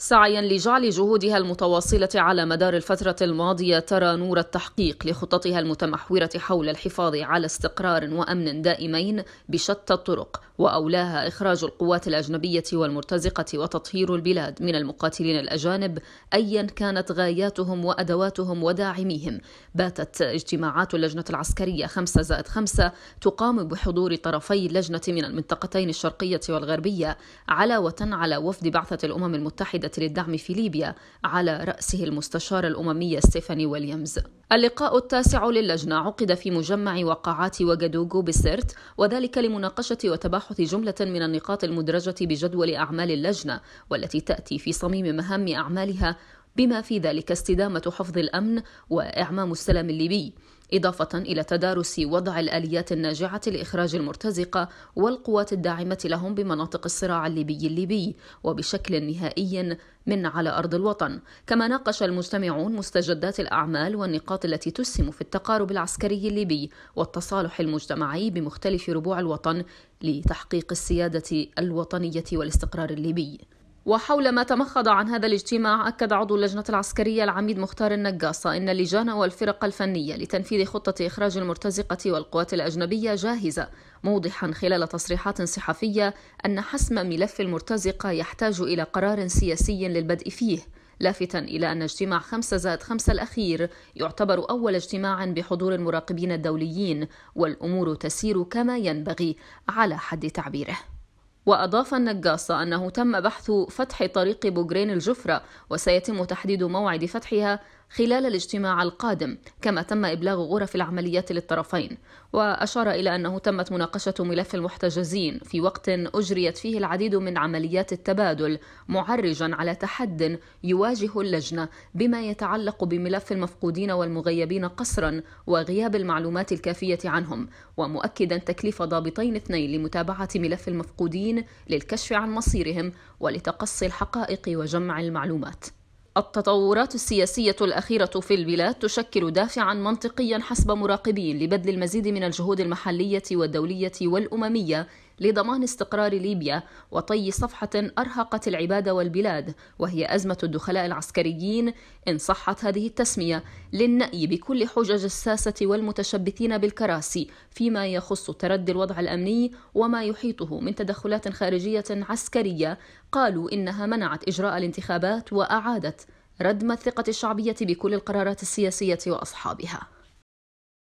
سعيا لجعل جهودها المتواصلة على مدار الفترة الماضية ترى نور التحقيق لخططها المتمحورة حول الحفاظ على استقرار وأمن دائمين بشتى الطرق واولاها اخراج القوات الاجنبيه والمرتزقه وتطهير البلاد من المقاتلين الاجانب ايا كانت غاياتهم وادواتهم وداعميهم باتت اجتماعات اللجنه العسكريه 5 زائد 5 تقام بحضور طرفي اللجنه من المنطقتين الشرقيه والغربيه علاوه على وفد بعثه الامم المتحده للدعم في ليبيا على راسه المستشار الاممي ستيفاني ويليامز اللقاء التاسع للجنه عقد في مجمع وقاعات وغادوغو بسرت وذلك لمناقشه وتباحث تبحث جملة من النقاط المدرجة بجدول أعمال اللجنة والتي تأتي في صميم مهام أعمالها بما في ذلك استدامة حفظ الأمن وإعمام السلام الليبي إضافة إلى تدارس وضع الآليات الناجعة لإخراج المرتزقة والقوات الداعمة لهم بمناطق الصراع الليبي الليبي وبشكل نهائي من على أرض الوطن كما ناقش المجتمعون مستجدات الأعمال والنقاط التي تسهم في التقارب العسكري الليبي والتصالح المجتمعي بمختلف ربوع الوطن لتحقيق السيادة الوطنية والاستقرار الليبي وحول ما تمخض عن هذا الاجتماع أكد عضو اللجنة العسكرية العميد مختار النقاصة أن اللجان والفرق الفنية لتنفيذ خطة إخراج المرتزقة والقوات الأجنبية جاهزة موضحا خلال تصريحات صحفية أن حسم ملف المرتزقة يحتاج إلى قرار سياسي للبدء فيه لافتا إلى أن اجتماع 5 زائد 5 الأخير يعتبر أول اجتماع بحضور المراقبين الدوليين والأمور تسير كما ينبغي على حد تعبيره وأضاف النجاسة أنه تم بحث فتح طريق بوغرين الجفرة وسيتم تحديد موعد فتحها خلال الاجتماع القادم كما تم إبلاغ غرف العمليات للطرفين وأشار إلى أنه تمت مناقشة ملف المحتجزين في وقت أجريت فيه العديد من عمليات التبادل معرجا على تحد يواجه اللجنة بما يتعلق بملف المفقودين والمغيبين قسرا وغياب المعلومات الكافية عنهم ومؤكدا تكليف ضابطين اثنين لمتابعة ملف المفقودين للكشف عن مصيرهم ولتقصي الحقائق وجمع المعلومات. التطورات السياسية الأخيرة في البلاد تشكل دافعا منطقيا حسب مراقبين لبذل المزيد من الجهود المحلية والدولية والأممية لضمان استقرار ليبيا وطي صفحة أرهقت العباد والبلاد وهي أزمة الدخلاء العسكريين إن صحت هذه التسمية للنأي بكل حجج الساسة والمتشبثين بالكراسي فيما يخص تردي الوضع الأمني وما يحيطه من تدخلات خارجية عسكرية قالوا إنها منعت إجراء الانتخابات وأعادت ردم الثقة الشعبية بكل القرارات السياسية وأصحابها